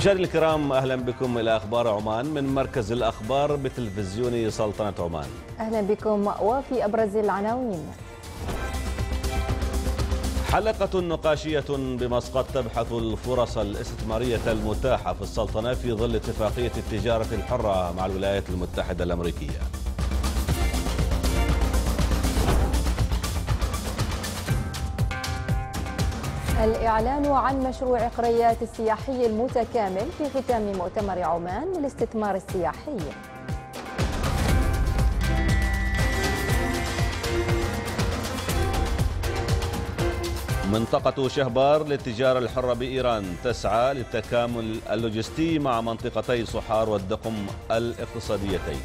مشاهدينا الكرام اهلا بكم الى اخبار عمان من مركز الاخبار بتلفزيون سلطنه عمان. اهلا بكم وفي ابرز العناوين. حلقة نقاشية بمسقط تبحث الفرص الاستثمارية المتاحة في السلطنة في ظل اتفاقية التجارة الحرة مع الولايات المتحدة الأمريكية الإعلان عن مشروع قريات السياحي المتكامل في ختام مؤتمر عمان للاستثمار السياحي منطقة شهبار للتجارة الحرة بإيران تسعى للتكامل اللوجستي مع منطقتي صحار والدقم الاقتصاديتين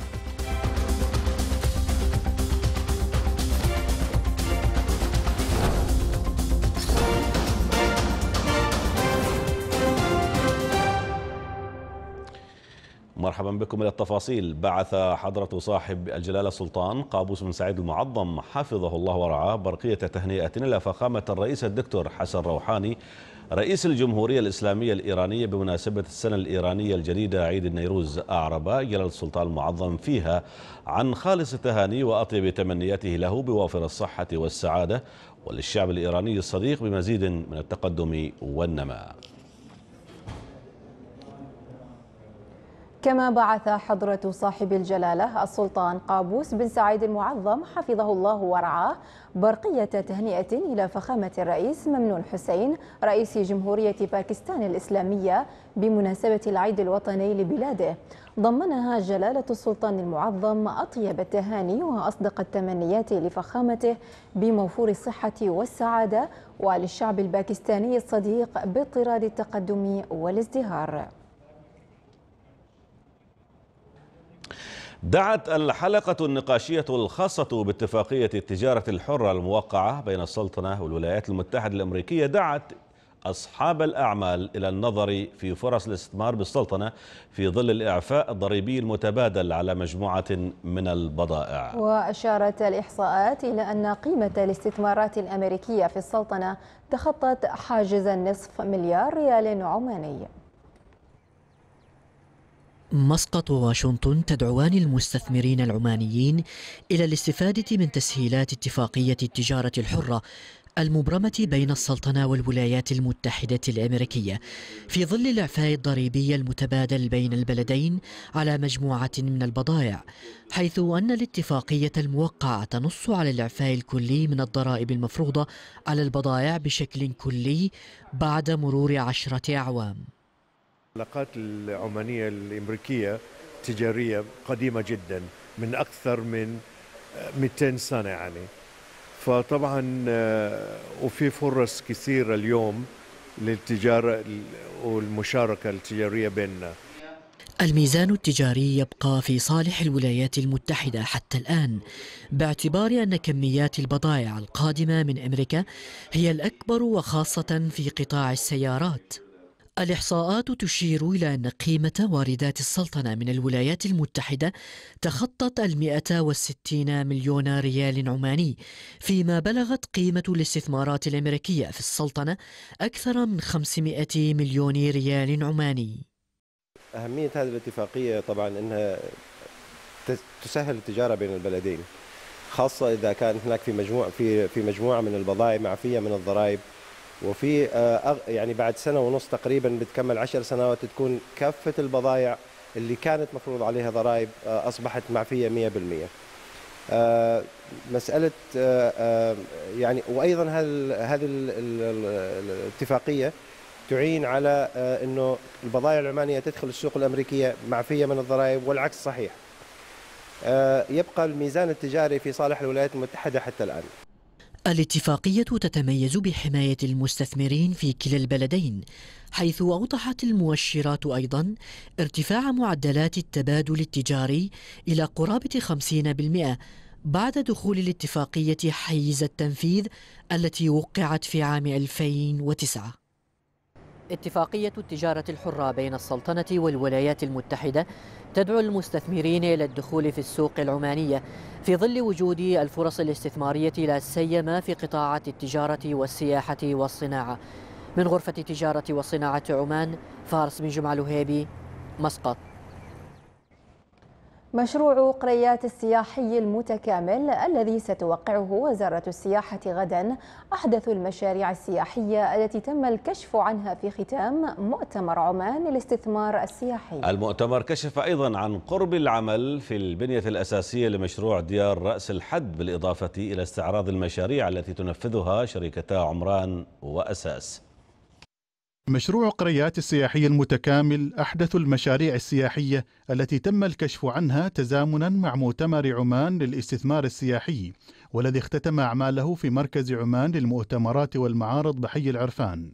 مرحبا بكم إلى التفاصيل بعث حضرة صاحب الجلالة السلطان قابوس بن سعيد المعظم حفظه الله ورعاه برقية تهنئة إلى فخامة الرئيس الدكتور حسن روحاني رئيس الجمهورية الإسلامية الإيرانية بمناسبة السنة الإيرانية الجديدة عيد النيروز أعرب جلالة السلطان المعظم فيها عن خالص التهاني وأطيب تمنياته له بوافر الصحة والسعادة وللشعب الإيراني الصديق بمزيد من التقدم والنماء كما بعث حضرة صاحب الجلالة السلطان قابوس بن سعيد المعظم حفظه الله ورعاه برقية تهنئة إلى فخامة الرئيس ممنون حسين رئيس جمهورية باكستان الإسلامية بمناسبة العيد الوطني لبلاده ضمنها جلالة السلطان المعظم أطيب التهاني وأصدق التمنيات لفخامته بموفور الصحة والسعادة وللشعب الباكستاني الصديق باطراد التقدم والازدهار دعت الحلقة النقاشية الخاصة باتفاقية التجارة الحرة الموقعة بين السلطنة والولايات المتحدة الأمريكية دعت أصحاب الأعمال إلى النظر في فرص الاستثمار بالسلطنة في ظل الإعفاء الضريبي المتبادل على مجموعة من البضائع وأشارت الإحصاءات إلى أن قيمة الاستثمارات الأمريكية في السلطنة تخطت حاجز النصف مليار ريال عماني مسقط وواشنطن تدعوان المستثمرين العمانيين إلى الاستفادة من تسهيلات اتفاقية التجارة الحرة المبرمة بين السلطنة والولايات المتحدة الأمريكية في ظل الإعفاء الضريبي المتبادل بين البلدين على مجموعة من البضائع حيث أن الاتفاقية الموقعة تنص على الإعفاء الكلي من الضرائب المفروضة على البضائع بشكل كلي بعد مرور عشرة أعوام العلاقات العمانية الأمريكية التجارية قديمة جدا من أكثر من 200 سنة يعني فطبعا آه، وفي فرص كثيرة اليوم للتجارة والمشاركة التجارية بيننا الميزان التجاري يبقى في صالح الولايات المتحدة حتى الآن باعتبار أن كميات البضائع القادمة من أمريكا هي الأكبر وخاصة في قطاع السيارات الإحصاءات تشير إلى أن قيمة واردات السلطنة من الولايات المتحدة تخطت المئة وستين مليون ريال عماني فيما بلغت قيمة الاستثمارات الأمريكية في السلطنة أكثر من 500 مليون ريال عماني أهمية هذه الاتفاقية طبعا أنها تسهل التجارة بين البلدين خاصة إذا كان هناك في مجموعة في في مجموعة من البضائع معفية من الضرائب وفي آه، يعني بعد سنه ونص تقريبا بتكمل عشر سنوات تكون كافه البضائع اللي كانت مفروض عليها ضرائب آه، اصبحت معفيه 100% آه، مساله يعني وايضا هذه الاتفاقيه تعين على انه البضائع العمانيه تدخل السوق الامريكيه معفيه من الضرائب والعكس صحيح يبقى الميزان التجاري في صالح الولايات المتحده حتى الان الاتفاقية تتميز بحماية المستثمرين في كلا البلدين حيث أوضحت المؤشرات أيضا ارتفاع معدلات التبادل التجاري إلى قرابة 50% بعد دخول الاتفاقية حيز التنفيذ التي وقعت في عام 2009 اتفاقية التجارة الحرة بين السلطنة والولايات المتحدة تدعو المستثمرين إلى الدخول في السوق العمانية في ظل وجود الفرص الاستثمارية لا سيما في قطاعات التجارة والسياحة والصناعة من غرفة التجارة والصناعة عمان فارس بن جمعة الهيبي مسقط مشروع قريات السياحي المتكامل الذي ستوقعه وزارة السياحة غدا أحدث المشاريع السياحية التي تم الكشف عنها في ختام مؤتمر عمان للاستثمار السياحي المؤتمر كشف أيضا عن قرب العمل في البنية الأساسية لمشروع ديار رأس الحد بالإضافة إلى استعراض المشاريع التي تنفذها شركتا عمران وأساس مشروع قريات السياحية المتكامل أحدث المشاريع السياحية التي تم الكشف عنها تزامنا مع مؤتمر عمان للاستثمار السياحي والذي اختتم أعماله في مركز عمان للمؤتمرات والمعارض بحي العرفان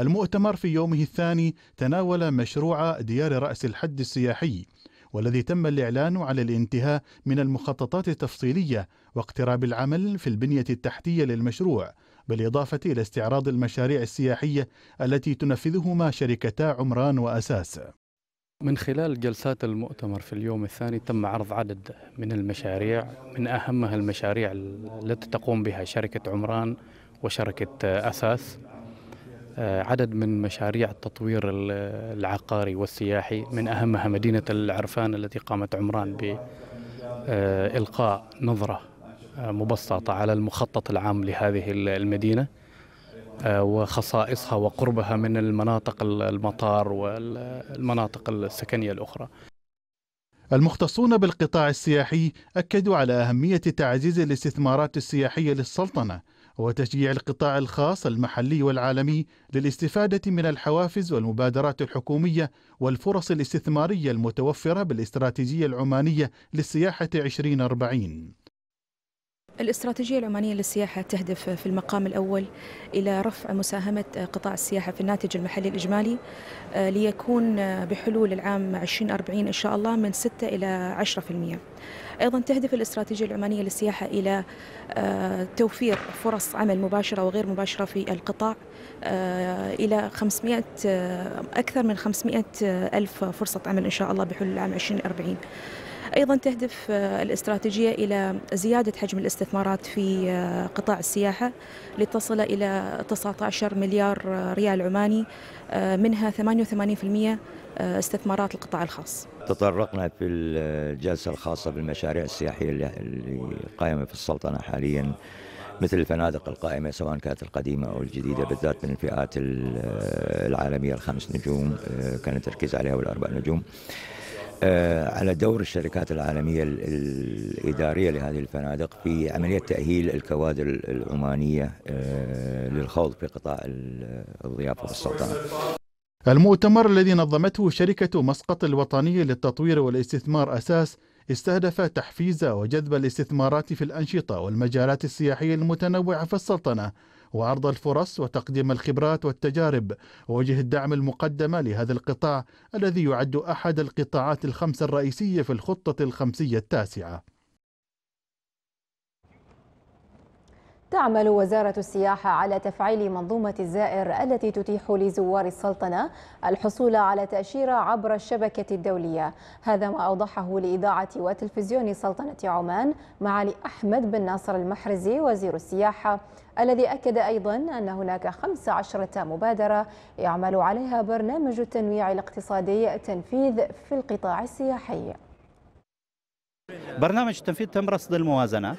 المؤتمر في يومه الثاني تناول مشروع ديار رأس الحد السياحي والذي تم الإعلان على الانتهاء من المخططات التفصيلية واقتراب العمل في البنية التحتية للمشروع بالإضافة إلى استعراض المشاريع السياحية التي تنفذهما شركتا عمران وأساس من خلال جلسات المؤتمر في اليوم الثاني تم عرض عدد من المشاريع من أهمها المشاريع التي تقوم بها شركة عمران وشركة أساس آه، عدد من مشاريع التطوير العقاري والسياحي من أهمها مدينة العرفان التي قامت عمران بإلقاء نظرة مبسطة على المخطط العام لهذه المدينة آه، وخصائصها وقربها من المناطق المطار والمناطق السكنية الأخرى المختصون بالقطاع السياحي أكدوا على أهمية تعزيز الاستثمارات السياحية للسلطنة وتشجيع القطاع الخاص المحلي والعالمي للاستفادة من الحوافز والمبادرات الحكومية والفرص الاستثمارية المتوفرة بالاستراتيجية العمانية للسياحة 2040 الاستراتيجية العمانية للسياحة تهدف في المقام الأول إلى رفع مساهمة قطاع السياحة في الناتج المحلي الإجمالي آه، ليكون بحلول العام 2040 إن شاء الله من 6 إلى 10% أيضا تهدف الاستراتيجية العمانية للسياحة إلى آه، توفير فرص عمل مباشرة وغير مباشرة في القطاع آه، إلى 500 أكثر من 500 ألف فرصة عمل إن شاء الله بحلول العام 2040 أيضا تهدف آه، الاستراتيجية إلى زيادة حجم الاستثمارات في آه، قطاع السياحة لتصل إلى 19 مليار آه، ريال عماني منها 88% استثمارات القطاع الخاص تطرقنا في الجلسة الخاصة بالمشاريع السياحية اللي قائمة في السلطنة حالياً مثل الفنادق القائمة سواء كانت القديمة أو الجديدة بالذات من الفئات العالمية الخمس نجوم كان التركيز عليها والأربع نجوم آه، على دور الشركات العالمية الإدارية لهذه الفنادق في عملية تأهيل الكوادر العمانية آه، للخوض في قطاع الضيافة والسلطنة المؤتمر الذي نظمته شركة مسقط الوطنية للتطوير والاستثمار أساس استهدف تحفيز وجذب الاستثمارات في الأنشطة والمجالات السياحية المتنوعة في السلطنة وعرض الفرص وتقديم الخبرات والتجارب ووجه الدعم المقدمة لهذا القطاع الذي يعد أحد القطاعات الخمسة الرئيسية في الخطة الخمسية التاسعة تعمل وزارة السياحة على تفعيل منظومة الزائر التي تتيح لزوار السلطنة الحصول على تأشيرة عبر الشبكة الدولية هذا ما أوضحه لإذاعة وتلفزيون سلطنة عمان معالي أحمد بن ناصر المحرزي وزير السياحة الذي أكد أيضا أن هناك 15 مبادرة يعمل عليها برنامج التنويع الاقتصادي التنفيذ في القطاع السياحي برنامج التنفيذ تم رصد الموازنات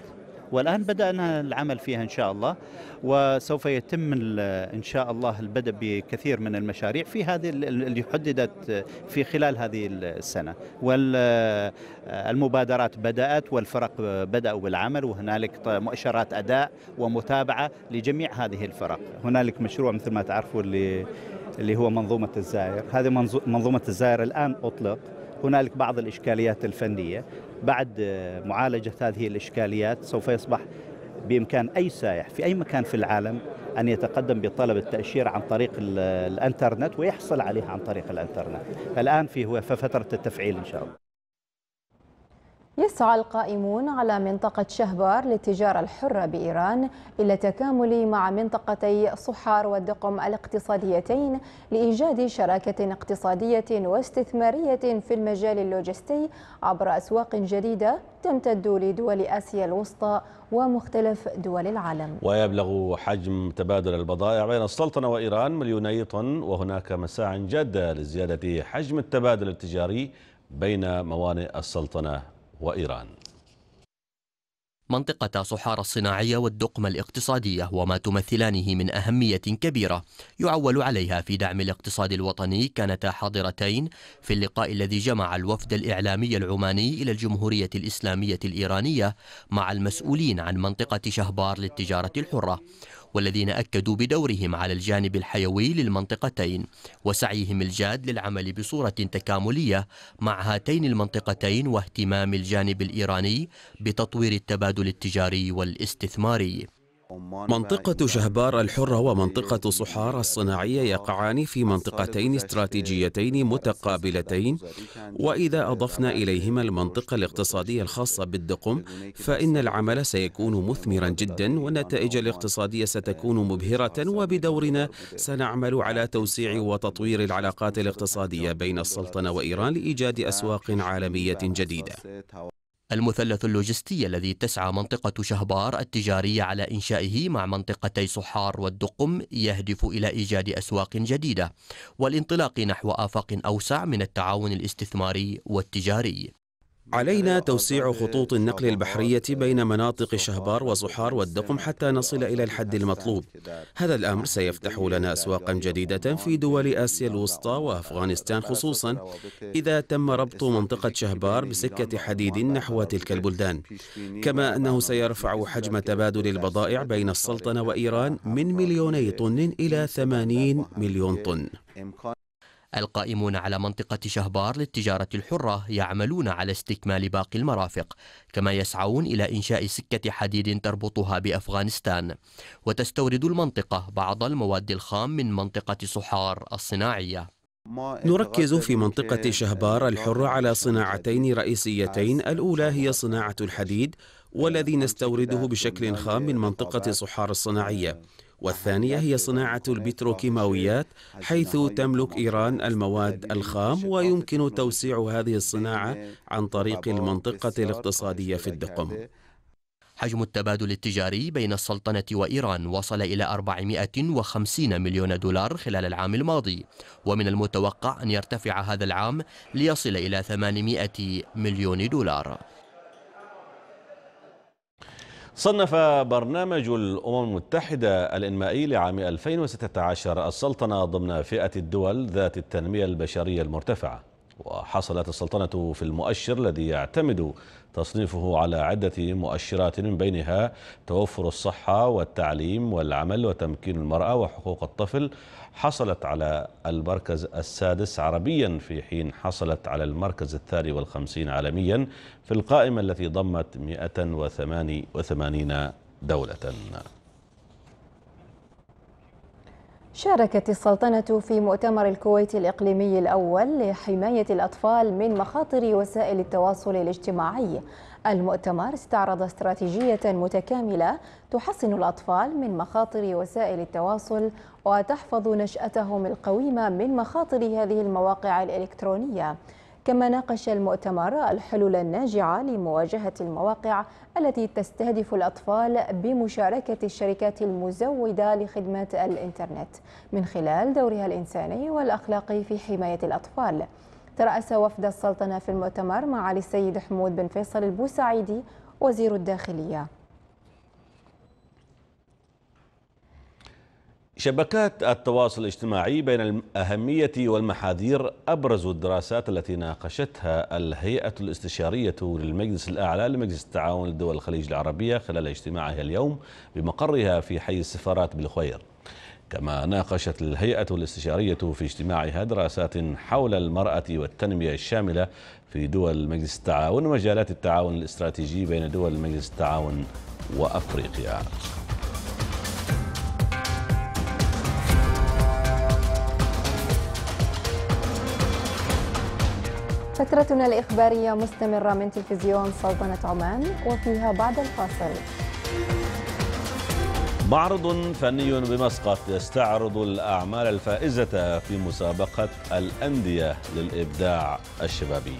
والآن بدأنا العمل فيها إن شاء الله وسوف يتم إن شاء الله البدء بكثير من المشاريع في هذه اللي حددت في خلال هذه السنة والمبادرات بدأت والفرق بدأوا بالعمل وهنالك مؤشرات أداء ومتابعة لجميع هذه الفرق هنالك مشروع مثل ما تعرفوا اللي اللي هو منظومة الزائر هذه منظومة الزائر الآن أطلق هنالك بعض الإشكاليات الفنية بعد معالجة هذه الإشكاليات سوف يصبح بإمكان أي سائح في أي مكان في العالم أن يتقدم بطلب التأشيرة عن طريق الإنترنت ويحصل عليها عن طريق الإنترنت الآن في هو فترة التفعيل إن شاء الله يسعى القائمون على منطقة شهبار للتجارة الحرة بإيران إلى التكامل مع منطقتي صحار والدقم الاقتصاديتين لإيجاد شراكة اقتصادية واستثمارية في المجال اللوجستي عبر أسواق جديدة تمتد لدول آسيا الوسطى ومختلف دول العالم ويبلغ حجم تبادل البضائع بين السلطنة وإيران مليوني طن وهناك مساع جادة لزيادة حجم التبادل التجاري بين موانئ السلطنة وإيران منطقة صحارى الصناعية والدقمة الاقتصادية وما تمثلانه من أهمية كبيرة يعول عليها في دعم الاقتصاد الوطني كانتا حاضرتين في اللقاء الذي جمع الوفد الإعلامي العماني إلى الجمهورية الإسلامية الإيرانية مع المسؤولين عن منطقة شهبار للتجارة الحرة والذين أكدوا بدورهم على الجانب الحيوي للمنطقتين وسعيهم الجاد للعمل بصورة تكاملية مع هاتين المنطقتين واهتمام الجانب الإيراني بتطوير التبادل التجاري والاستثماري منطقة شهبار الحرة ومنطقة صحار الصناعية يقعان في منطقتين استراتيجيتين متقابلتين وإذا أضفنا إليهما المنطقة الاقتصادية الخاصة بالدقم فإن العمل سيكون مثمرا جدا والنتائج الاقتصادية ستكون مبهرة وبدورنا سنعمل على توسيع وتطوير العلاقات الاقتصادية بين السلطنة وإيران لإيجاد أسواق عالمية جديدة المثلث اللوجستي الذي تسعى منطقة شهبار التجارية على إنشائه مع منطقتي صحار والدقم يهدف إلى إيجاد أسواق جديدة والانطلاق نحو آفاق أوسع من التعاون الاستثماري والتجاري علينا توسيع خطوط النقل البحرية بين مناطق شهبار وصحار والدقم حتى نصل إلى الحد المطلوب. هذا الأمر سيفتح لنا أسواقا جديدة في دول آسيا الوسطى وأفغانستان خصوصا إذا تم ربط منطقة شهبار بسكة حديد نحو تلك البلدان. كما أنه سيرفع حجم تبادل البضائع بين السلطنة وإيران من مليوني طن إلى 80 مليون طن. القائمون على منطقة شهبار للتجارة الحرة يعملون على استكمال باقي المرافق كما يسعون إلى إنشاء سكة حديد تربطها بأفغانستان وتستورد المنطقة بعض المواد الخام من منطقة صحار الصناعية نركز في منطقة شهبار الحرة على صناعتين رئيسيتين الأولى هي صناعة الحديد والذي نستورده بشكل خام من منطقة صحار الصناعية والثانية هي صناعة البتروكيماويات حيث تملك إيران المواد الخام ويمكن توسيع هذه الصناعة عن طريق المنطقة الاقتصادية في الدقم حجم التبادل التجاري بين السلطنة وإيران وصل إلى 450 مليون دولار خلال العام الماضي ومن المتوقع أن يرتفع هذا العام ليصل إلى 800 مليون دولار صنف برنامج الأمم المتحدة الإنمائي لعام 2016 السلطنة ضمن فئة الدول ذات التنمية البشرية المرتفعة وحصلت السلطنة في المؤشر الذي يعتمد تصنيفه على عدة مؤشرات من بينها توفر الصحة والتعليم والعمل وتمكين المرأة وحقوق الطفل حصلت على المركز السادس عربيا في حين حصلت على المركز الثاني والخمسين عالميا في القائمة التي ضمت 188 دولة شاركت السلطنة في مؤتمر الكويت الإقليمي الأول لحماية الأطفال من مخاطر وسائل التواصل الاجتماعي المؤتمر استعرض استراتيجية متكاملة تحصن الأطفال من مخاطر وسائل التواصل وتحفظ نشأتهم القويمة من مخاطر هذه المواقع الإلكترونية كما ناقش المؤتمر الحلول الناجعة لمواجهة المواقع التي تستهدف الأطفال بمشاركة الشركات المزودة لخدمات الإنترنت من خلال دورها الإنساني والأخلاقي في حماية الأطفال ترأس وفد السلطنة في المؤتمر معالي السيد حمود بن فيصل البوسعيدي وزير الداخلية شبكات التواصل الاجتماعي بين الأهمية والمحاذير أبرز الدراسات التي ناقشتها الهيئة الاستشارية للمجلس الأعلى لمجلس التعاون لدول الخليج العربية خلال اجتماعها اليوم بمقرها في حي السفارات بالخوير كما ناقشت الهيئة الاستشارية في اجتماعها دراسات حول المرأة والتنمية الشاملة في دول مجلس التعاون ومجالات التعاون الاستراتيجي بين دول مجلس التعاون وأفريقيا فكرتنا الإخبارية مستمرة من تلفزيون سلطنة عمان وفيها بعد الفاصل معرض فني بمسقط يستعرض الأعمال الفائزة في مسابقة الأندية للإبداع الشبابي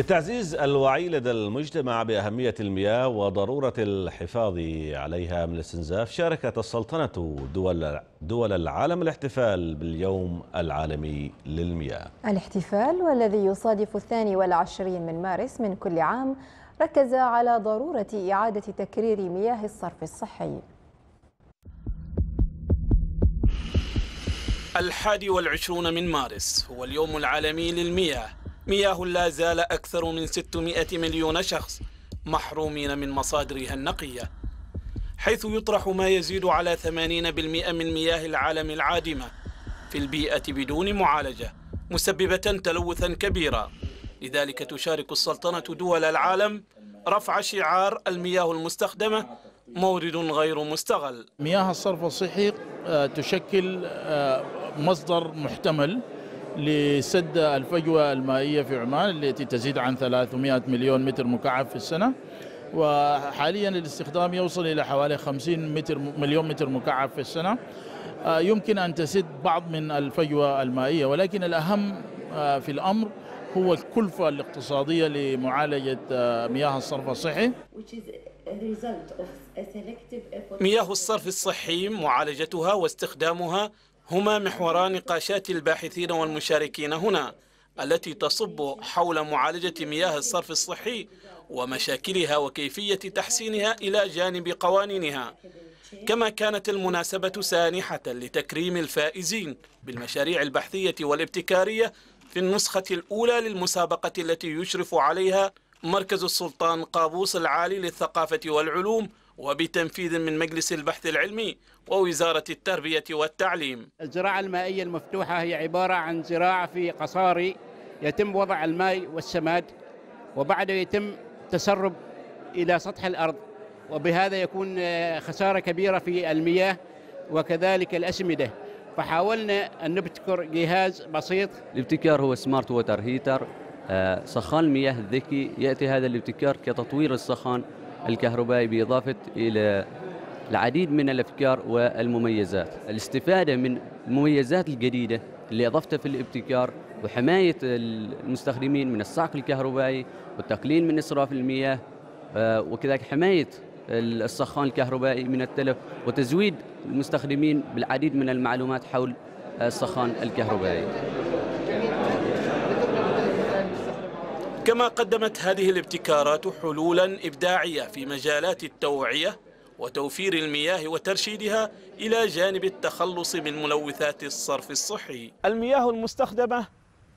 لتعزيز الوعي لدى المجتمع بأهمية المياه وضرورة الحفاظ عليها من الاستنزاف شاركت السلطنة دول دول العالم الاحتفال باليوم العالمي للمياه الاحتفال والذي يصادف الثاني والعشرين من مارس من كل عام ركز على ضرورة إعادة تكرير مياه الصرف الصحي الحادي والعشرون من مارس هو اليوم العالمي للمياه مياه لا زال أكثر من 600 مليون شخص محرومين من مصادرها النقية حيث يطرح ما يزيد على 80% من مياه العالم العادمة في البيئة بدون معالجة مسببة تلوثا كبيرا لذلك تشارك السلطنة دول العالم رفع شعار المياه المستخدمة مورد غير مستغل مياه الصرف الصحي آه، تشكل آه، مصدر محتمل لسد الفجوة المائية في عمان التي تزيد عن 300 مليون متر مكعب في السنة وحاليا الاستخدام يوصل إلى حوالي 50 متر مليون متر مكعب في السنة آه، يمكن أن تسد بعض من الفجوة المائية ولكن الأهم آه، في الأمر هو الكلفة الاقتصادية لمعالجة آه، مياه الصرف الصحي مياه الصرف الصحي معالجتها واستخدامها هما محوران نقاشات الباحثين والمشاركين هنا التي تصب حول معالجة مياه الصرف الصحي ومشاكلها وكيفية تحسينها إلى جانب قوانينها كما كانت المناسبة سانحة لتكريم الفائزين بالمشاريع البحثية والابتكارية في النسخة الأولى للمسابقة التي يشرف عليها مركز السلطان قابوس العالي للثقافة والعلوم وبتنفيذ من مجلس البحث العلمي ووزارة التربية والتعليم الزراعة المائية المفتوحة هي عبارة عن زراعة في قصاري يتم وضع الماء والسماد وبعده يتم تسرب إلى سطح الأرض وبهذا يكون آه، خسارة كبيرة في المياه وكذلك الأسمدة فحاولنا أن نبتكر جهاز بسيط الابتكار هو سمارت ووتر هيتر سخان المياه الذكي يأتي هذا الابتكار كتطوير السخان الكهربائي بإضافة إلى العديد من الافكار والمميزات الاستفاده من المميزات الجديده اللي اضفتها في الابتكار وحمايه المستخدمين من الصعق الكهربائي والتقليل من اسراف المياه آه، وكذلك حمايه الصخان الكهربائي من التلف وتزويد المستخدمين بالعديد من المعلومات حول الصخان الكهربائي كما قدمت هذه الابتكارات حلولا إبداعية في مجالات التوعية وتوفير المياه وترشيدها إلى جانب التخلص من ملوثات الصرف الصحي المياه المستخدمة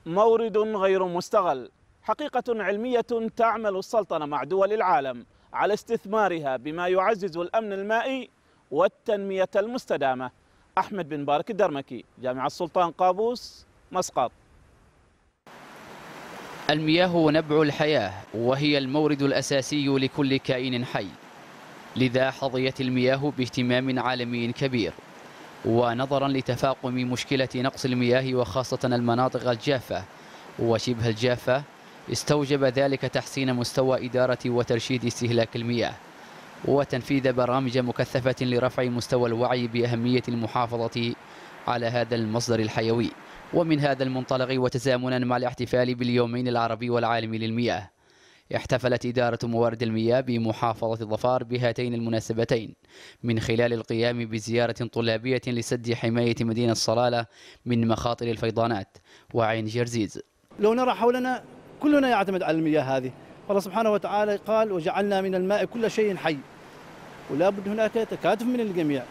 مورد غير مستغل حقيقة علمية تعمل السلطنة مع دول العالم على استثمارها بما يعزز الأمن المائي والتنمية المستدامة أحمد بن بارك الدرمكي جامعة السلطان قابوس مسقط المياه نبع الحياة وهي المورد الأساسي لكل كائن حي لذا حظيت المياه باهتمام عالمي كبير ونظرا لتفاقم مشكلة نقص المياه وخاصة المناطق الجافة وشبه الجافة استوجب ذلك تحسين مستوى إدارة وترشيد استهلاك المياه وتنفيذ برامج مكثفة لرفع مستوى الوعي بأهمية المحافظة على هذا المصدر الحيوي ومن هذا المنطلق وتزامنا مع الاحتفال باليومين العربي والعالمي للمياه احتفلت إدارة موارد المياه بمحافظة ظفار بهاتين المناسبتين من خلال القيام بزيارة طلابية لسد حماية مدينة صلالة من مخاطر الفيضانات وعين جرزيز لو نرى حولنا كلنا يعتمد على المياه هذه الله سبحانه وتعالى قال وجعلنا من الماء كل شيء حي ولا بد هناك تكاتف من الجميع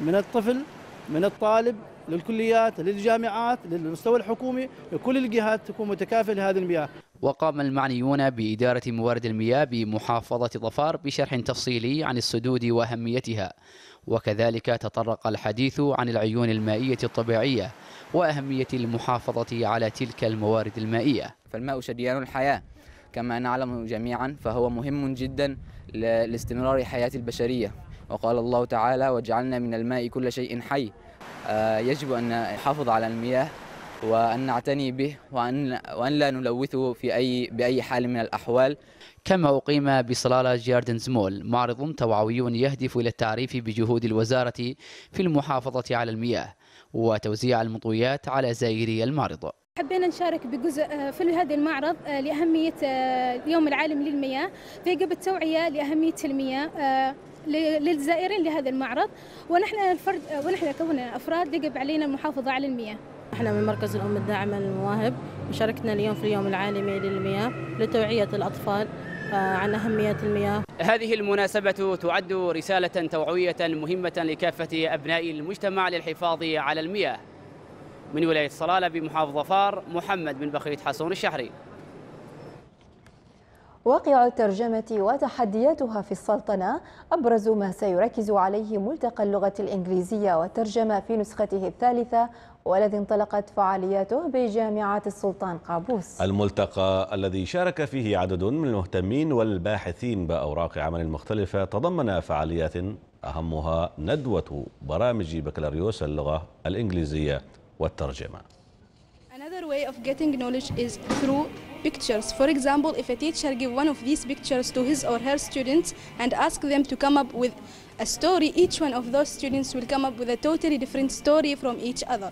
من الطفل من الطالب للكليات للجامعات للمستوى الحكومي لكل الجهات تكون متكافئة لهذه المياه وقام المعنيون بإدارة موارد المياه بمحافظة ظفار بشرح تفصيلي عن السدود وأهميتها وكذلك تطرق الحديث عن العيون المائية الطبيعية وأهمية المحافظة على تلك الموارد المائية فالماء شديان الحياة كما نعلم جميعا فهو مهم جدا لاستمرار حياة البشرية وقال الله تعالى وجعلنا من الماء كل شيء حي آه، يجب أن نحافظ على المياه وأن نعتني به وأن, وأن لا نلوثه في أي بأي حال من الأحوال كما أقيم بصلالة جاردنز مول معرض توعوي يهدف إلى التعريف بجهود الوزارة في المحافظة على المياه وتوزيع المطويات على زائري المعرض حبينا نشارك بجزء آه، في هذا المعرض آه، لأهمية آه، اليوم العالمي للمياه في قبل التوعية لأهمية المياه للزائرين لهذا المعرض ونحن الفرد ونحن كوننا أفراد يجب علينا المحافظة على المياه احنا من مركز الأم الداعمة للمواهب مشاركتنا اليوم في اليوم العالمي للمياه لتوعية الأطفال آه، عن أهمية المياه هذه المناسبة تعد رسالة توعوية مهمة لكافة أبناء المجتمع للحفاظ على المياه من ولاية صلالة بمحافظة فار محمد بن بخيت حسون الشحري واقع الترجمة وتحدياتها في السلطنة أبرز ما سيركز عليه ملتقى اللغة الإنجليزية والترجمة في نسخته الثالثة والذي انطلقت فعالياته بجامعة السلطان قابوس الملتقى الذي شارك فيه عدد من المهتمين والباحثين بأوراق عمل مختلفة تضمن فعاليات أهمها ندوة برامج بكالوريوس اللغة الإنجليزية والترجمة Another way of getting knowledge is through pictures. For example, if a teacher give one of these pictures to his or her students and ask them to come up with a story, each one of those students will come up with a totally different story from each other.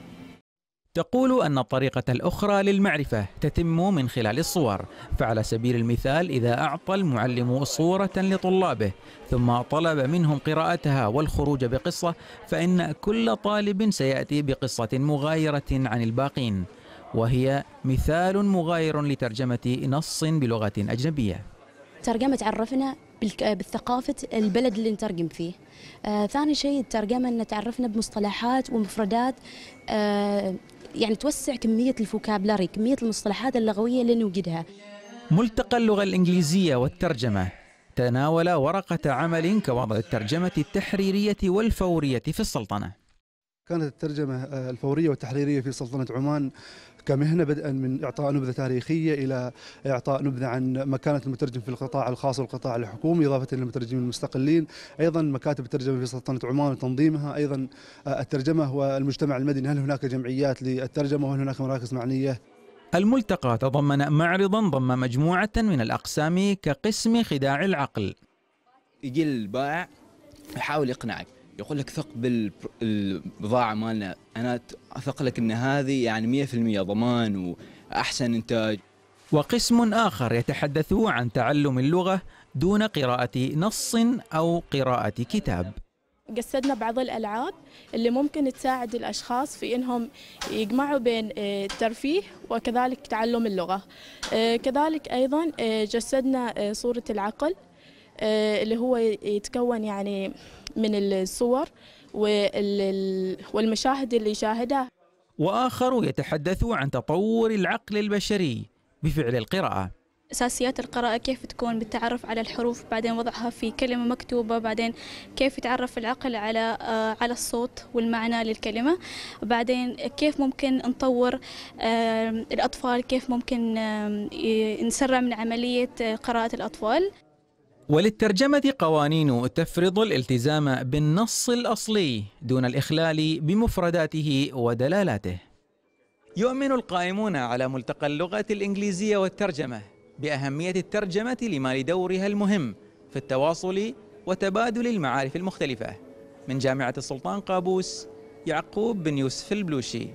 تقول أن الطريقة الأخرى للمعرفة تتم من خلال الصور فعلى سبيل المثال إذا أعطى المعلم صورة لطلابه ثم طلب منهم قراءتها والخروج بقصة فإن كل طالب سيأتي بقصة مغايرة عن الباقين وهي مثال مغاير لترجمة نص بلغة أجنبية ترجمة تعرفنا بالثقافة البلد اللي نترجم فيه آه ثاني شيء الترجمة أن تعرفنا بمصطلحات ومفردات آه يعني توسع كمية الفوكابلاري كمية المصطلحات اللغوية اللي نوجدها ملتقى اللغة الإنجليزية والترجمة تناول ورقة عمل كوضع الترجمة التحريرية والفورية في السلطنة كانت الترجمة آه، الفورية والتحريرية في سلطنة عمان كمهنه بدءا من اعطاء نبذه تاريخيه الى اعطاء نبذه عن مكانه المترجم في القطاع الخاص والقطاع الحكومي اضافه الى المترجمين المستقلين ايضا مكاتب الترجمه في سلطنه عمان وتنظيمها ايضا آه، الترجمه والمجتمع المدني هل هناك جمعيات للترجمه وهل هناك مراكز معنيه الملتقى تضمن معرضا ضم مجموعه من الاقسام كقسم خداع العقل يجي البائع يحاول يقنعك يقول لك ثق بالبضاعه مالنا انا اثق لك ان هذه يعني 100% ضمان واحسن انتاج وقسم آخر يتحدث عن تعلم اللغة دون قراءة نص أو قراءة كتاب قسدنا بعض الألعاب اللي ممكن تساعد الأشخاص في أنهم يجمعوا بين آه، الترفيه وكذلك تعلم اللغة آه، كذلك أيضا آه، جسدنا صورة العقل آه، اللي هو يتكون يعني من الصور والمشاهد اللي يشاهدها وآخر يتحدث عن تطور العقل البشري بفعل القراءة أساسيات القراءة كيف تكون بالتعرف على الحروف بعدين وضعها في كلمة مكتوبة بعدين كيف يتعرف العقل على آه، على الصوت والمعنى للكلمة بعدين كيف ممكن نطور آه، الأطفال كيف ممكن نسرع من عملية قراءة الأطفال وللترجمة قوانين تفرض الالتزام بالنص الأصلي دون الإخلال بمفرداته ودلالاته. يؤمن القائمون على ملتقى اللغة الإنجليزية والترجمة بأهمية الترجمة لما لدورها المهم في التواصل وتبادل المعارف المختلفة. من جامعة السلطان قابوس يعقوب بن يوسف البلوشي.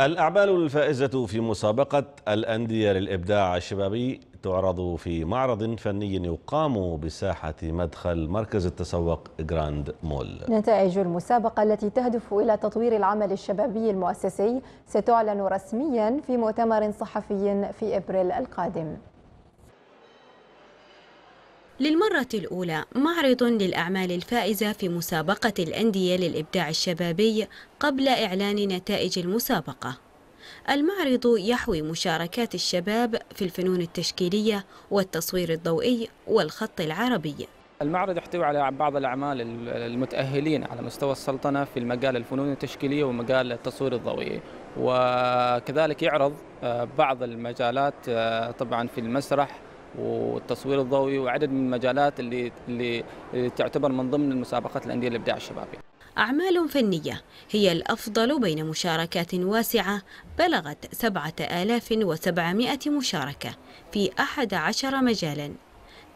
الأعمال الفائزة في مسابقة الأندية للإبداع الشبابي تعرض في معرض فني يقام بساحة مدخل مركز التسوق جراند مول نتائج المسابقة التي تهدف إلى تطوير العمل الشبابي المؤسسي ستعلن رسميا في مؤتمر صحفي في إبريل القادم للمرة الأولى معرض للأعمال الفائزة في مسابقة الأندية للإبداع الشبابي قبل إعلان نتائج المسابقة المعرض يحوي مشاركات الشباب في الفنون التشكيلية والتصوير الضوئي والخط العربي المعرض يحتوي على بعض الأعمال المتأهلين على مستوى السلطنة في المجال الفنون التشكيلية ومجال التصوير الضوئي وكذلك يعرض آه، بعض المجالات آه، طبعا في المسرح والتصوير الضوئي وعدد من المجالات اللي اللي تعتبر من ضمن المسابقات الأندية للإبداع الشبابي أعمال فنية هي الأفضل بين مشاركات واسعة بلغت 7700 مشاركة في 11 مجالاً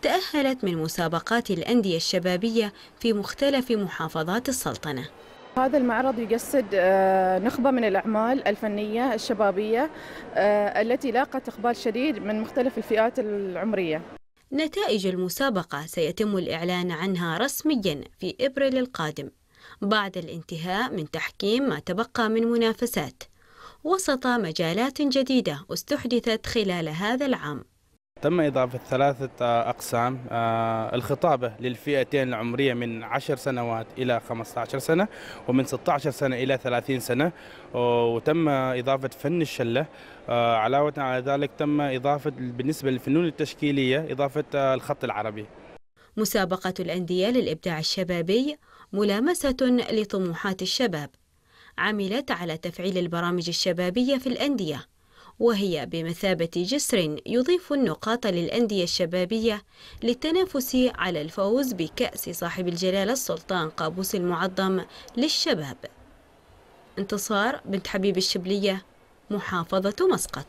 تأهلت من مسابقات الأندية الشبابية في مختلف محافظات السلطنة هذا المعرض يجسد آه، نخبة من الأعمال الفنية الشبابية آه، التي لاقت إقبال شديد من مختلف الفئات العمرية نتائج المسابقة سيتم الإعلان عنها رسميا في إبريل القادم بعد الانتهاء من تحكيم ما تبقى من منافسات وسط مجالات جديدة استحدثت خلال هذا العام تم إضافة ثلاثة أقسام آه، الخطابة للفئتين العمرية من 10 سنوات إلى 15 سنة ومن 16 سنة إلى 30 سنة وتم إضافة فن الشلة آه، علاوة على ذلك تم إضافة بالنسبة للفنون التشكيلية إضافة آه، الخط العربي مسابقة الأندية للإبداع الشبابي ملامسة لطموحات الشباب عملت على تفعيل البرامج الشبابية في الأندية وهي بمثابة جسر يضيف النقاط للأندية الشبابية للتنافس على الفوز بكأس صاحب الجلالة السلطان قابوس المعظم للشباب انتصار بنت حبيب الشبلية محافظة مسقط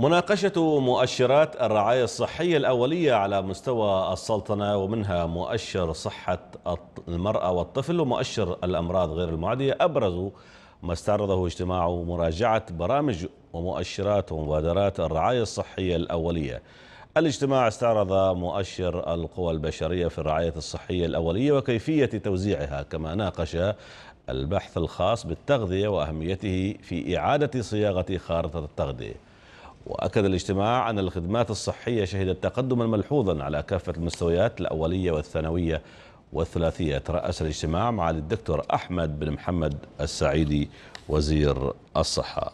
مناقشة مؤشرات الرعاية الصحية الأولية على مستوى السلطنة ومنها مؤشر صحة المرأة والطفل ومؤشر الأمراض غير المعدية أبرز ما استعرضه اجتماع مراجعة برامج ومؤشرات ومبادرات الرعاية الصحية الأولية الاجتماع استعرض مؤشر القوى البشرية في الرعاية الصحية الأولية وكيفية توزيعها كما ناقش البحث الخاص بالتغذية وأهميته في إعادة صياغة خارطة التغذية وأكد الاجتماع أن الخدمات الصحية شهدت تقدما ملحوظا على كافة المستويات الأولية والثانوية والثلاثية ترأس الاجتماع معالي الدكتور أحمد بن محمد السعيدي وزير الصحة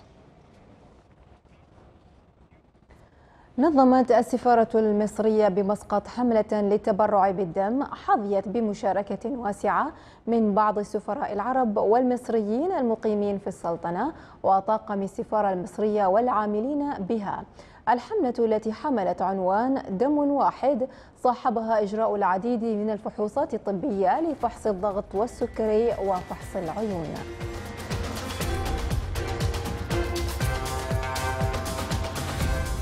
نظمت السفارة المصرية بمسقط حملة للتبرع بالدم حظيت بمشاركة واسعة من بعض السفراء العرب والمصريين المقيمين في السلطنة وطاقم السفارة المصرية والعاملين بها الحملة التي حملت عنوان دم واحد صاحبها إجراء العديد من الفحوصات الطبية لفحص الضغط والسكري وفحص العيون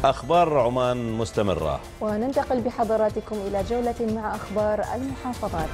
أخبار عمان مستمرة وننتقل بحضراتكم إلى جولة مع أخبار المحافظات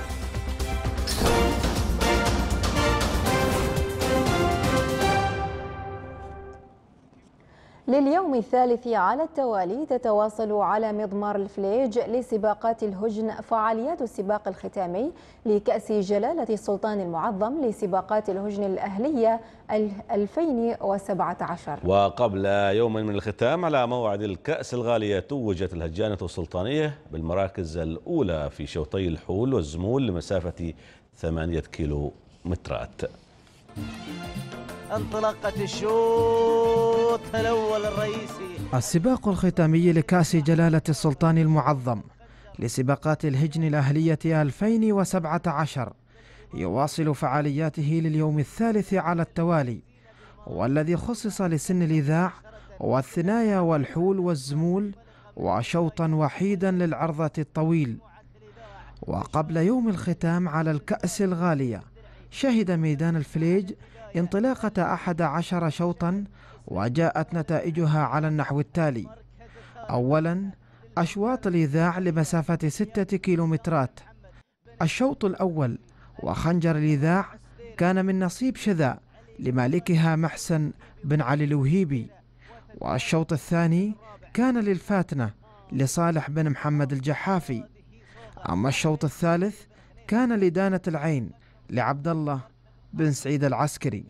لليوم الثالث على التوالي تتواصل على مضمار الفليج لسباقات الهجن فعاليات السباق الختامي لكأس جلالة السلطان المعظم لسباقات الهجن الأهلية 2017 وقبل يوم من الختام على موعد الكأس الغالية توجت الهجانة السلطانية بالمراكز الأولى في شوطي الحول والزمول لمسافة 8 كيلو مترات انطلقت الشوط الأول الرئيسي السباق الختامي لكاس جلالة السلطان المعظم لسباقات الهجن الأهلية 2017 يواصل فعالياته لليوم الثالث على التوالي والذي خصص لسن الإذاع والثنايا والحول والزمول وشوطا وحيدا للعرضة الطويل وقبل يوم الختام على الكأس الغالية شهد ميدان الفليج انطلاقة أحد عشر شوطا وجاءت نتائجها على النحو التالي أولا أشواط الإذاع لمسافة ستة كيلومترات الشوط الأول وخنجر الإذاع كان من نصيب شذا لمالكها محسن بن علي الوهيبي والشوط الثاني كان للفاتنة لصالح بن محمد الجحافي أما الشوط الثالث كان لدانة العين لعبد الله بن سعيد العسكري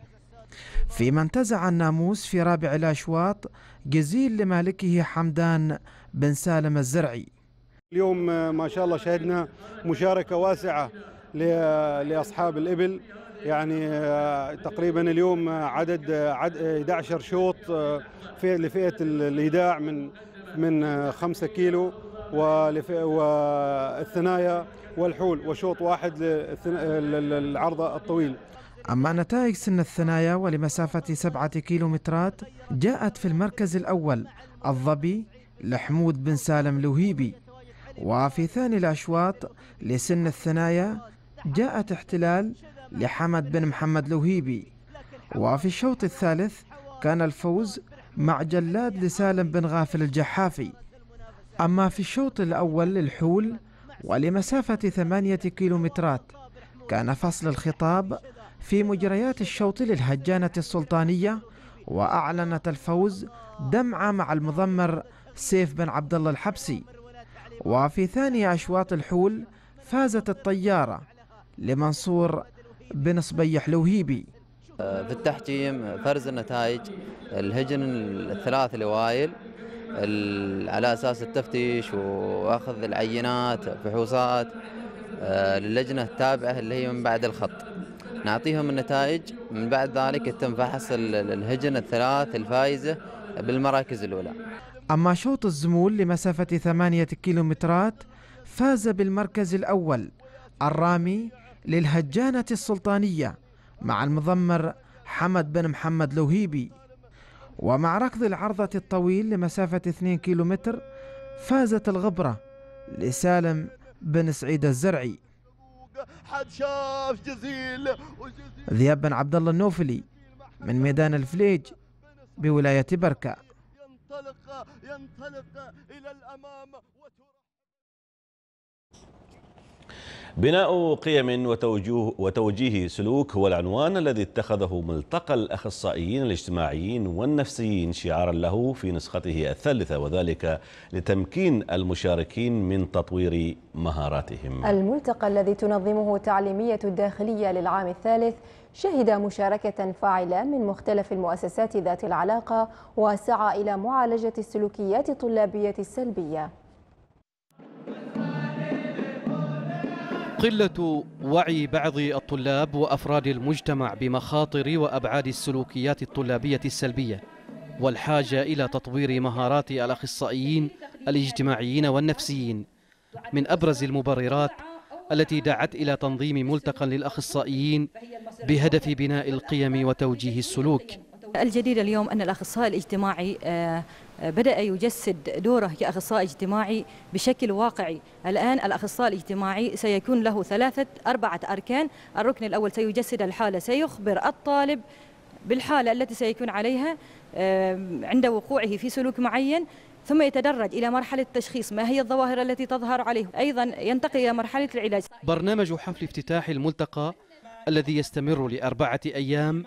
فيما انتزع الناموس في رابع الأشواط جزيل لمالكه حمدان بن سالم الزرعي اليوم آه، ما شاء الله شهدنا مشاركة واسعة لأصحاب الإبل يعني آه، تقريبا اليوم آه، عدد 11 شوط في لفئة الإيداع من من 5 كيلو والثنايا والحول وشوط واحد للعرضة الطويل أما نتائج سن الثنايا ولمسافة سبعة كيلومترات جاءت في المركز الأول الظبي لحمود بن سالم لوهيبي وفي ثاني الأشواط لسن الثنايا جاءت احتلال لحمد بن محمد لوهيبي وفي الشوط الثالث كان الفوز مع جلاد لسالم بن غافل الجحافي أما في الشوط الأول للحول ولمسافة ثمانية كيلومترات كان فصل الخطاب في مجريات الشوط للهجانة السلطانية وأعلنت الفوز دمعة مع المضمر سيف بن عبد الله الحبسي وفي ثاني أشواط الحول فازت الطيارة لمنصور بن صبيح لوهيبي في التحكيم فرز النتائج الهجن الثلاث الاوائل على اساس التفتيش واخذ العينات فحوصات آه، للجنه التابعه اللي هي من بعد الخط نعطيهم النتائج من بعد ذلك يتم فحص الهجن الثلاث الفائزة بالمراكز الأولى أما شوط الزمول لمسافة ثمانية كيلومترات فاز بالمركز الأول الرامي للهجانة السلطانية مع المضمر حمد بن محمد لوهيبي ومع ركض العرضة الطويل لمسافة 2 كيلومتر فازت الغبرة لسالم بن سعيد الزرعي حد شاف جزيل ذياب بن عبد الله النوفلي من ميدان الفليج بولاية بركة ينطلق ينطلق إلى الأمام بناء قيم وتوجيه, وتوجيه سلوك هو العنوان الذي اتخذه ملتقى الأخصائيين الاجتماعيين والنفسيين شعارا له في نسخته الثالثة وذلك لتمكين المشاركين من تطوير مهاراتهم الملتقى الذي تنظمه تعليمية الداخلية للعام الثالث شهد مشاركة فاعلة من مختلف المؤسسات ذات العلاقة وسعى إلى معالجة السلوكيات الطلابية السلبية قلة وعي بعض الطلاب وأفراد المجتمع بمخاطر وأبعاد السلوكيات الطلابية السلبية والحاجة إلى تطوير مهارات الأخصائيين الاجتماعيين والنفسيين من أبرز المبررات التي دعت إلى تنظيم ملتقى للأخصائيين بهدف بناء القيم وتوجيه السلوك الجدير اليوم أن الأخصائي الاجتماعي آه، بدأ يجسد دوره كأخصائي اجتماعي بشكل واقعي الآن الأخصائي الاجتماعي سيكون له ثلاثة أربعة أركان الركن الأول سيجسد الحالة سيخبر الطالب بالحالة التي سيكون عليها عند وقوعه في سلوك معين ثم يتدرج إلى مرحلة التشخيص ما هي الظواهر التي تظهر عليه أيضا ينتقل إلى مرحلة العلاج برنامج حفل افتتاح الملتقى الذي يستمر لأربعة أيام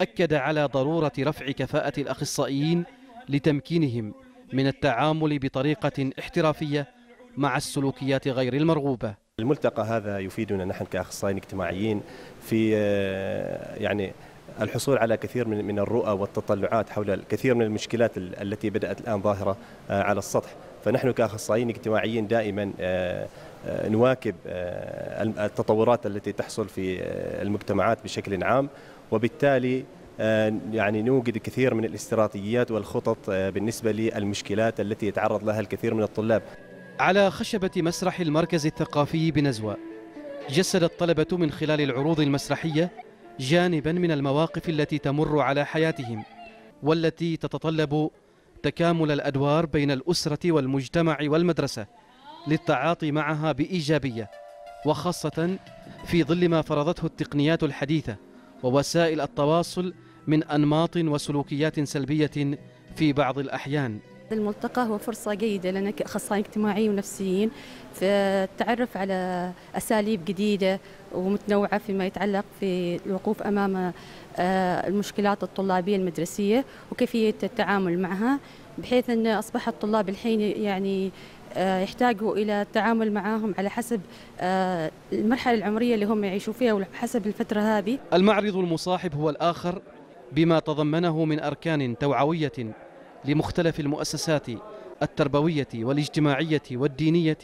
أكد على ضرورة رفع كفاءة الأخصائيين لتمكينهم من التعامل بطريقة احترافية مع السلوكيات غير المرغوبة الملتقى هذا يفيدنا نحن كأخصائيين اجتماعيين في آه، يعني الحصول على كثير من من الرؤى والتطلعات حول الكثير من المشكلات التي بدات الان ظاهره آه، على السطح، فنحن كاخصائيين اجتماعيين دائما آه، نواكب التطورات التي تحصل في المجتمعات بشكل عام وبالتالي آه، يعني نوجد الكثير من الاستراتيجيات والخطط آه، بالنسبة للمشكلات التي يتعرض لها الكثير من الطلاب على خشبة مسرح المركز الثقافي بنزوة جسد الطلبة من خلال العروض المسرحية جانبا من المواقف التي تمر على حياتهم والتي تتطلب تكامل الأدوار بين الأسرة والمجتمع والمدرسة للتعاطي معها بإيجابية وخاصة في ظل ما فرضته التقنيات الحديثة ووسائل التواصل من أنماط وسلوكيات سلبية في بعض الأحيان الملتقى هو فرصة جيدة لنا كأخصائيين اجتماعيين ونفسيين في التعرف على أساليب جديدة ومتنوعة فيما يتعلق في الوقوف أمام آه، المشكلات الطلابية المدرسية وكيفية التعامل معها بحيث أن أصبح الطلاب الحين يعني آه، يحتاجوا إلى التعامل معهم على حسب آه، المرحلة العمرية اللي هم يعيشوا فيها وحسب الفترة هذه المعرض المصاحب هو الآخر بما تضمنه من أركان توعوية لمختلف المؤسسات التربوية والاجتماعية والدينية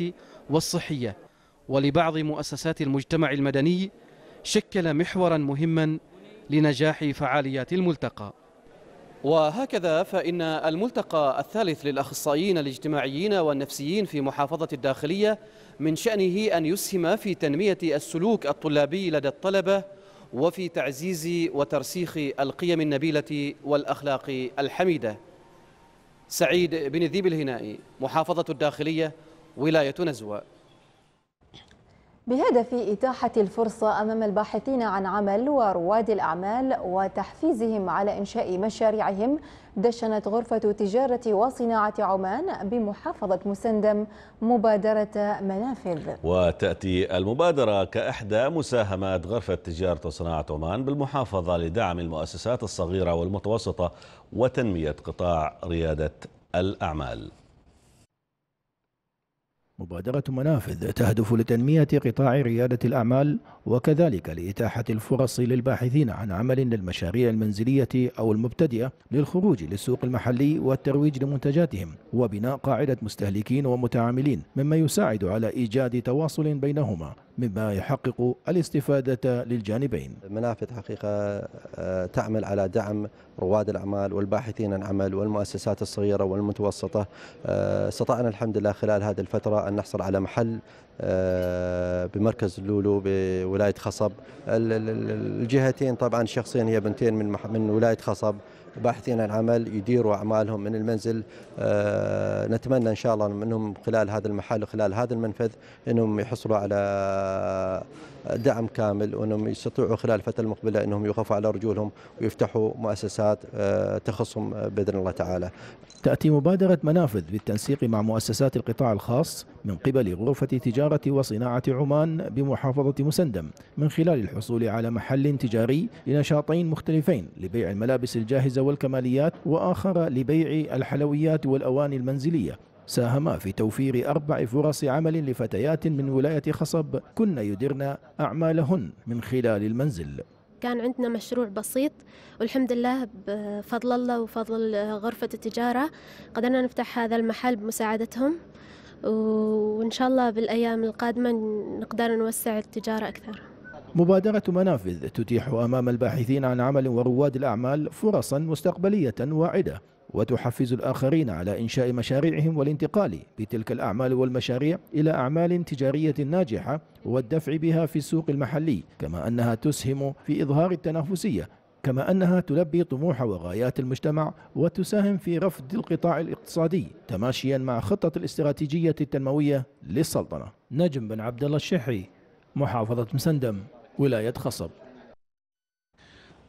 والصحية ولبعض مؤسسات المجتمع المدني شكل محورا مهما لنجاح فعاليات الملتقى وهكذا فإن الملتقى الثالث للأخصائيين الاجتماعيين والنفسيين في محافظة الداخلية من شأنه أن يسهم في تنمية السلوك الطلابي لدى الطلبة وفي تعزيز وترسيخ القيم النبيلة والأخلاق الحميدة سعيد بن ذيب الهنائي محافظة الداخلية ولاية نزوة بهدف إتاحة الفرصة أمام الباحثين عن عمل ورواد الأعمال وتحفيزهم على إنشاء مشاريعهم دشنت غرفة تجارة وصناعة عمان بمحافظة مسندم مبادرة منافذ وتأتي المبادرة كإحدى مساهمات غرفة تجارة وصناعة عمان بالمحافظة لدعم المؤسسات الصغيرة والمتوسطة وتنمية قطاع ريادة الأعمال مبادرة منافذ تهدف لتنمية قطاع ريادة الأعمال وكذلك لإتاحة الفرص للباحثين عن عمل للمشاريع المنزلية أو المبتدئة للخروج للسوق المحلي والترويج لمنتجاتهم وبناء قاعدة مستهلكين ومتعاملين مما يساعد على إيجاد تواصل بينهما مما يحقق الاستفادة للجانبين منافذ حقيقة آه، تعمل على دعم رواد الأعمال والباحثين عن عمل والمؤسسات الصغيرة والمتوسطة آه، استطعنا الحمد لله خلال هذه الفترة أن نحصل على محل آه، بمركز لولو بولاية خصب الجهتين طبعا شخصيا هي بنتين من من ولاية خصب وباحثين عن عمل يديروا أعمالهم من المنزل آه، نتمنى إن شاء الله منهم خلال هذا المحل وخلال هذا المنفذ أنهم يحصلوا على دعم كامل وأنهم يستطيعوا خلال الفترة المقبلة أنهم يقفوا على رجولهم ويفتحوا مؤسسات آه، تخصهم بإذن الله تعالى تأتي مبادرة منافذ بالتنسيق مع مؤسسات القطاع الخاص من قبل غرفة تجارة وصناعة عمان بمحافظة مسندم من خلال الحصول على محل تجاري لنشاطين مختلفين لبيع الملابس الجاهزة والكماليات وآخر لبيع الحلويات والأواني المنزلية ساهما في توفير أربع فرص عمل لفتيات من ولاية خصب كن يدرن أعمالهن من خلال المنزل كان عندنا مشروع بسيط والحمد لله بفضل الله وفضل غرفة التجارة قدرنا نفتح هذا المحل بمساعدتهم وإن شاء الله بالأيام القادمة نقدر نوسع التجارة أكثر مبادرة منافذ تتيح أمام الباحثين عن عمل ورواد الأعمال فرصا مستقبلية واعدة وتحفز الآخرين على إنشاء مشاريعهم والانتقال بتلك الأعمال والمشاريع إلى أعمال تجارية ناجحة والدفع بها في السوق المحلي كما أنها تسهم في إظهار التنافسية كما أنها تلبي طموح وغايات المجتمع وتساهم في رفض القطاع الاقتصادي تماشيا مع خطة الاستراتيجية التنموية للسلطنة نجم بن عبد الله الشحي محافظة مسندم ولاية خصب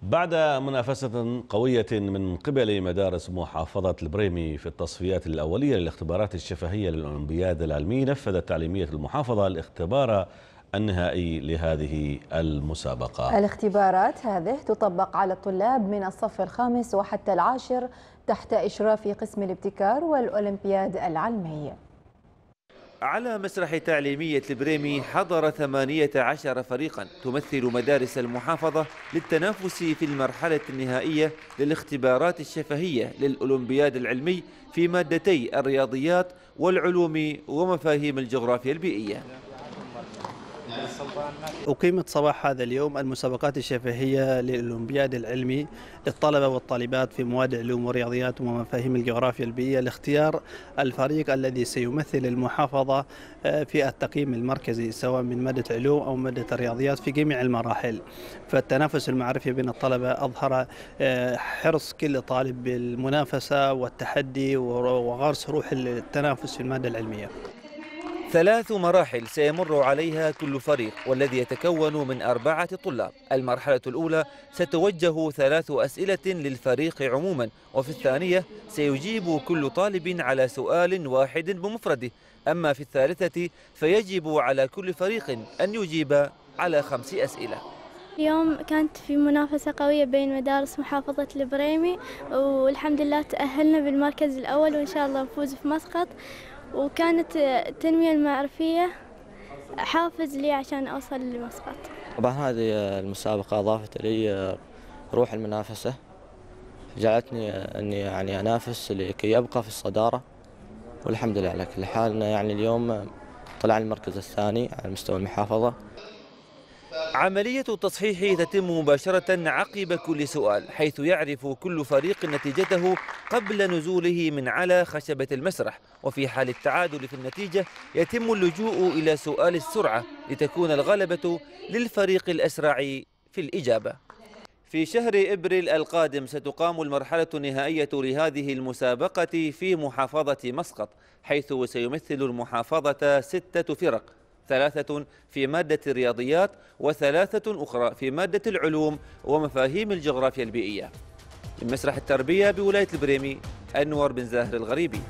بعد منافسة قوية من قبل مدارس محافظة البريمي في التصفيات الأولية للاختبارات الشفهية للأولمبياد العلمي نفذت تعليمية المحافظة الاختبار النهائي لهذه المسابقة الاختبارات هذه تطبق على الطلاب من الصف الخامس وحتى العاشر تحت إشراف قسم الابتكار والأولمبياد العلمي على مسرح تعليمية البريمي حضر 18 فريقا تمثل مدارس المحافظة للتنافس في المرحلة النهائية للاختبارات الشفهية للأولمبياد العلمي في مادتي الرياضيات والعلوم ومفاهيم الجغرافيا البيئية أقيمت صباح هذا اليوم المسابقات الشفهية للأولمبياد العلمي للطلبة والطالبات في مواد علوم ورياضيات ومفاهيم الجغرافيا البيئية لاختيار الفريق الذي سيمثل المحافظة آه، في التقييم المركزي سواء من مادة علوم أو مادة الرياضيات في جميع المراحل فالتنافس المعرفي بين الطلبة أظهر آه، حرص كل طالب بالمنافسة والتحدي وغرس روح التنافس في المادة العلمية ثلاث مراحل سيمر عليها كل فريق والذي يتكون من أربعة طلاب المرحلة الأولى ستوجه ثلاث أسئلة للفريق عموما وفي الثانية سيجيب كل طالب على سؤال واحد بمفرده أما في الثالثة فيجب على كل فريق أن يجيب على خمس أسئلة اليوم كانت في منافسة قوية بين مدارس محافظة البريمي والحمد لله تأهلنا بالمركز الأول وإن شاء الله نفوز في مسقط وكانت التنمية المعرفية حافز لي عشان أوصل لمسقط طبعا هذه المسابقة أضافت لي روح المنافسة جعلتني أني يعني أنافس لكي أبقى في الصدارة والحمد لله على كل حال يعني اليوم طلع المركز الثاني على مستوى المحافظة عملية التصحيح تتم مباشرة عقب كل سؤال حيث يعرف كل فريق نتيجته قبل نزوله من على خشبة المسرح وفي حال التعادل في النتيجة يتم اللجوء إلى سؤال السرعة لتكون الغلبة للفريق الأسرع في الإجابة في شهر إبريل القادم ستقام المرحلة النهائية لهذه المسابقة في محافظة مسقط حيث سيمثل المحافظة ستة فرق ثلاثة في مادة الرياضيات وثلاثة أخرى في مادة العلوم ومفاهيم الجغرافيا البيئية من مسرح التربية بولاية البريمي أنور بن زاهر الغريبي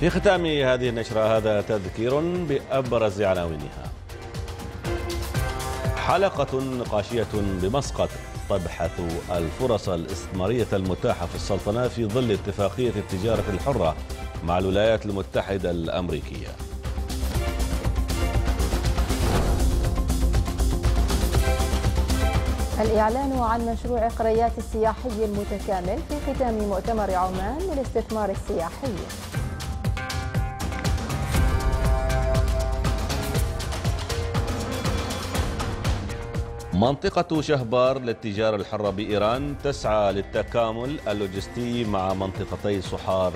في ختام هذه النشرة هذا تذكير بأبرز عناوينها حلقة نقاشية بمسقط تبحث الفرص الاستثمارية المتاحة في السلطنة في ظل اتفاقية التجارة الحرة مع الولايات المتحدة الأمريكية الإعلان عن مشروع قريات السياحي المتكامل في ختام مؤتمر عمان للاستثمار السياحي منطقة شهبار للتجارة الحرة بإيران تسعى للتكامل اللوجستي مع منطقتي صحار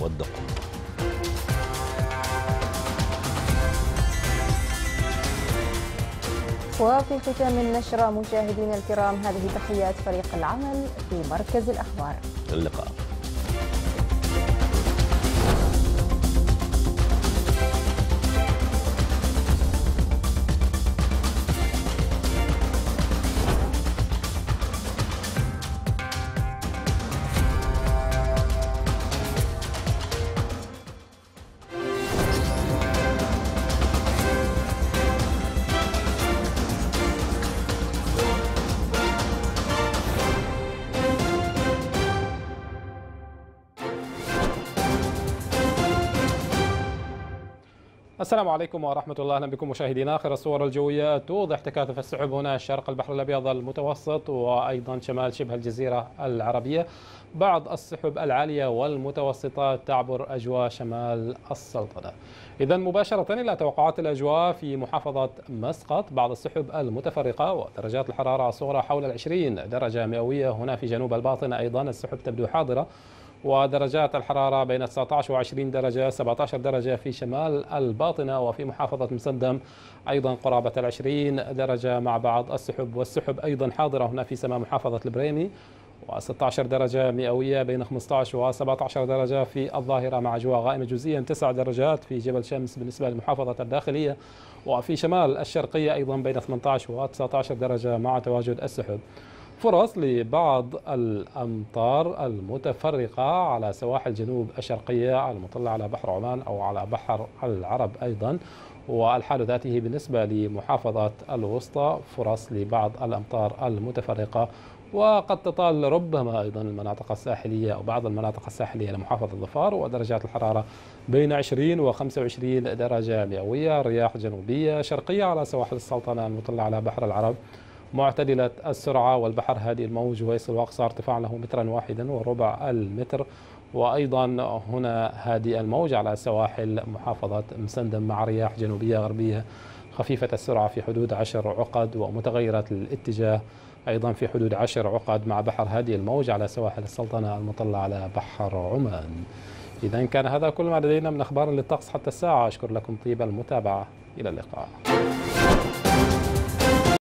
والدقم وفي ختام النشرة مشاهدينا الكرام هذه تحيات فريق العمل في مركز الأخبار اللقاء السلام عليكم ورحمة الله أهلا بكم مشاهدينا آخر الصور الجوية توضح تكاثف السحب هنا شرق البحر الأبيض المتوسط وأيضا شمال شبه الجزيرة العربية بعض السحب العالية والمتوسطة تعبر أجواء شمال السلطنة إذا مباشرة إلى توقعات الأجواء في محافظة مسقط بعض السحب المتفرقة ودرجات الحرارة الصغرى حول العشرين درجة مئوية هنا في جنوب الباطنة أيضا السحب تبدو حاضرة ودرجات الحرارة بين 19 و 20 درجة 17 درجة في شمال الباطنة وفي محافظة مسندم أيضا قرابة ال 20 درجة مع بعض السحب والسحب أيضا حاضرة هنا في سماء محافظة البريمي و16 درجة مئوية بين 15 و17 درجة في الظاهرة مع أجواء غائمة جزئيا 9 درجات في جبل شمس بالنسبة لمحافظة الداخلية وفي شمال الشرقية أيضا بين 18 و19 درجة مع تواجد السحب فرص لبعض الأمطار المتفرقة على سواحل جنوب الشرقية المطلة على بحر عمان أو على بحر العرب أيضا والحال ذاته بالنسبة لمحافظة الوسطى فرص لبعض الأمطار المتفرقة وقد تطال ربما أيضا المناطق الساحلية أو بعض المناطق الساحلية لمحافظة ظفار ودرجات الحرارة بين 20 و 25 درجة مئوية رياح جنوبية شرقية على سواحل السلطنة المطلة على بحر العرب معتدلة السرعة والبحر هادي الموج ويصل أقصى ارتفاع له مترا واحدا وربع المتر وأيضا هنا هادي الموج على سواحل محافظة مسندم مع رياح جنوبية غربية خفيفة السرعة في حدود عشر عقد ومتغيرة الاتجاه أيضا في حدود عشر عقد مع بحر هادي الموج على سواحل السلطنة المطلة على بحر عمان إذا كان هذا كل ما لدينا من أخبار للطقس حتى الساعة أشكر لكم طيب المتابعة إلى اللقاء